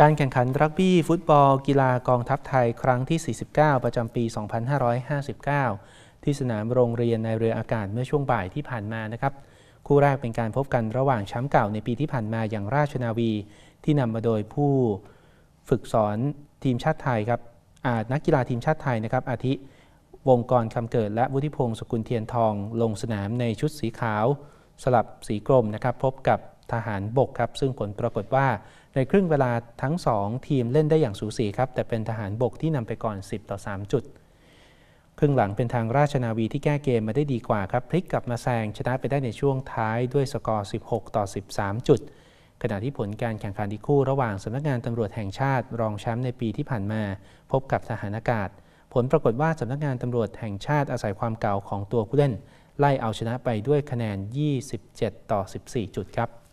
การแข่งขันรักบี้ฟุตบอล กีฬากองทัพไทยครั้งที่ 49 ประจำปี 2559 ที่สนามโรงเรียนในเรืออากาศเมื่อช่วงบ่ายที่ผ่านมานะครับ คู่แรกเป็นการพบกันระหว่างแชมป์เก่าในปีที่ผ่านมาอย่างราชนาวีที่นำมาโดยผู้ฝึกสอนทีมชาติไทยครับนักกีฬาทีมชาติไทยนะครับ อาทิวงกรคำเกิดและวุฒิพงศ์สกุลเทียนทองลงสนามในชุดสีขาวสลับสีกรมนะครับพบกับทหารบกครับ ซึ่งผลปรากฏว่าในครึ่งเวลาทั้ง 2 ทีมเล่นได้อย่างสูสีครับแต่เป็นทหารบกที่นำไปก่อน 10 ต่อ 3 จุด ครึ่งหลังเป็นทางราชนาวีที่แก้เกมมาได้ดีกว่าครับพลิกกลับมาแซงชนะไปได้ในช่วงท้ายด้วยสกอร์ 16 ต่อ 13 จุด ขณะที่ผลการแข่งขันอีกคู่ระหว่างสำนักงานตำรวจแห่งชาติรองแชมป์ในปีที่ผ่านมา พบกับทหารอากาศ ผลปรากฏว่าสำนักงานตำรวจแห่งชาติอาศัยความเก่าของตัวผู้เล่น ไล่เอาชนะไปด้วยคะแนน 27ต่อ14จุดครับ